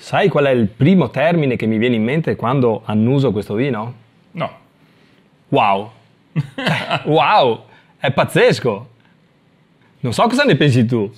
Sai qual è il primo termine che mi viene in mente quando annuso questo vino? No. Wow. wow, è pazzesco. Non so cosa ne pensi tu.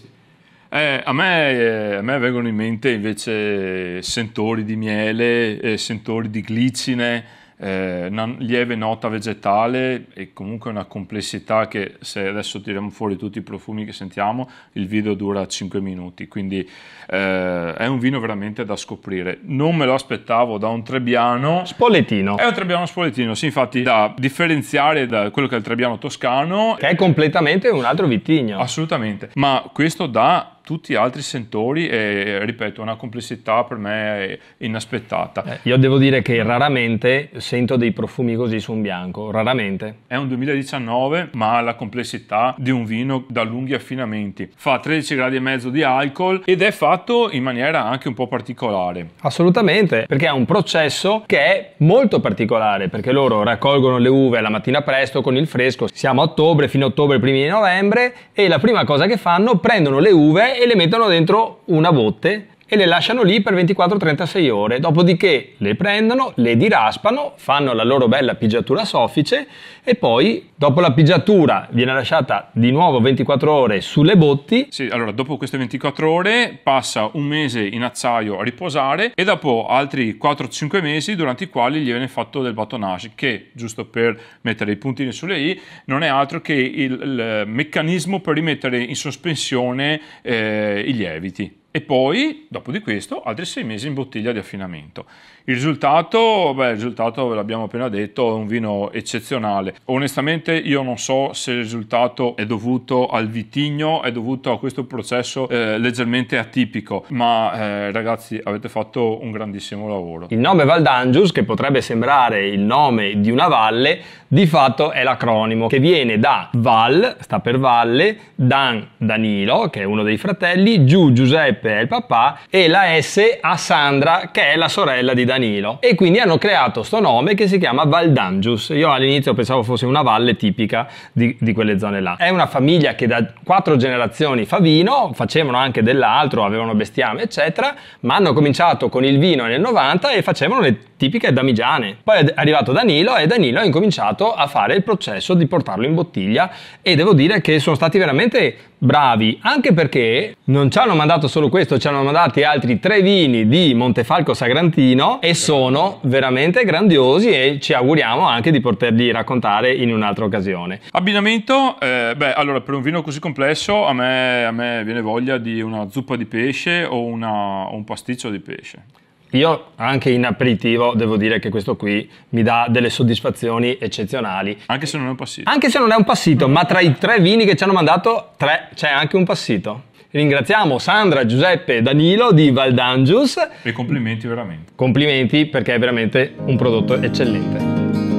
Eh, a, me, eh, a, me, vengono in mente invece sentori di miele, eh, sentori di glicine, eh, una lieve nota vegetale e comunque una complessità che se adesso tiriamo fuori tutti i profumi che sentiamo, il video dura 5 minuti, quindi eh, è un vino veramente da scoprire. Non me lo aspettavo da un Trebbiano. Spoletino. È un Trebbiano spoletino, sì, infatti da differenziare da quello che è il Trebbiano toscano. Che è completamente un altro vitigno. Assolutamente, ma questo dà tutti gli altri sentori e ripeto, una complessità per me inaspettata. Eh, io devo dire che raramente sento dei profumi così su un bianco, raramente. È un 2019, ma ha la complessità di un vino da lunghi affinamenti. Fa 13 gradi e mezzo di alcol ed è fatto in maniera anche un po' particolare. Assolutamente, perché è un processo che è molto particolare, perché loro raccolgono le uve la mattina presto con il fresco. Siamo a ottobre, fino a ottobre, primi di novembre e la prima cosa che fanno prendono le uve e le mettono dentro una botte e le lasciano lì per 24-36 ore, dopodiché le prendono, le diraspano, fanno la loro bella pigiatura soffice e poi dopo la pigiatura viene lasciata di nuovo 24 ore sulle botti. Sì, allora dopo queste 24 ore passa un mese in acciaio a riposare e dopo altri 4-5 mesi durante i quali gli viene fatto del battonage che, giusto per mettere i puntini sulle i, non è altro che il, il meccanismo per rimettere in sospensione eh, i lieviti e poi, dopo di questo, altri sei mesi in bottiglia di affinamento. Il risultato, beh, il risultato ve l'abbiamo appena detto, è un vino eccezionale. Onestamente io non so se il risultato è dovuto al vitigno, è dovuto a questo processo eh, leggermente atipico, ma eh, ragazzi avete fatto un grandissimo lavoro. Il nome Valdangius, che potrebbe sembrare il nome di una valle, di fatto è l'acronimo che viene da Val, sta per valle, Dan Danilo, che è uno dei fratelli, giù Giuseppe Giuseppe è il papà e la S a Sandra che è la sorella di Danilo e quindi hanno creato questo nome che si chiama Valdangius. Io all'inizio pensavo fosse una valle tipica di, di quelle zone là. È una famiglia che da quattro generazioni fa vino, facevano anche dell'altro, avevano bestiame eccetera, ma hanno cominciato con il vino nel 90 e facevano le tipiche damigiane. Poi è arrivato Danilo e Danilo ha incominciato a fare il processo di portarlo in bottiglia e devo dire che sono stati veramente bravi, anche perché non ci hanno mandato solo questo ci hanno mandati altri tre vini di Montefalco Sagrantino e sono veramente grandiosi e ci auguriamo anche di poterli raccontare in un'altra occasione. Abbinamento, eh, beh, allora per un vino così complesso a me, a me viene voglia di una zuppa di pesce o, una, o un pasticcio di pesce. Io anche in aperitivo devo dire che questo qui mi dà delle soddisfazioni eccezionali. Anche se non è un passito. Anche se non è un passito, ma tra i tre vini che ci hanno mandato, tre c'è anche un passito. Ringraziamo Sandra, Giuseppe e Danilo di Valdangius. E complimenti veramente. Complimenti perché è veramente un prodotto eccellente.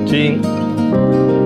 Ciao.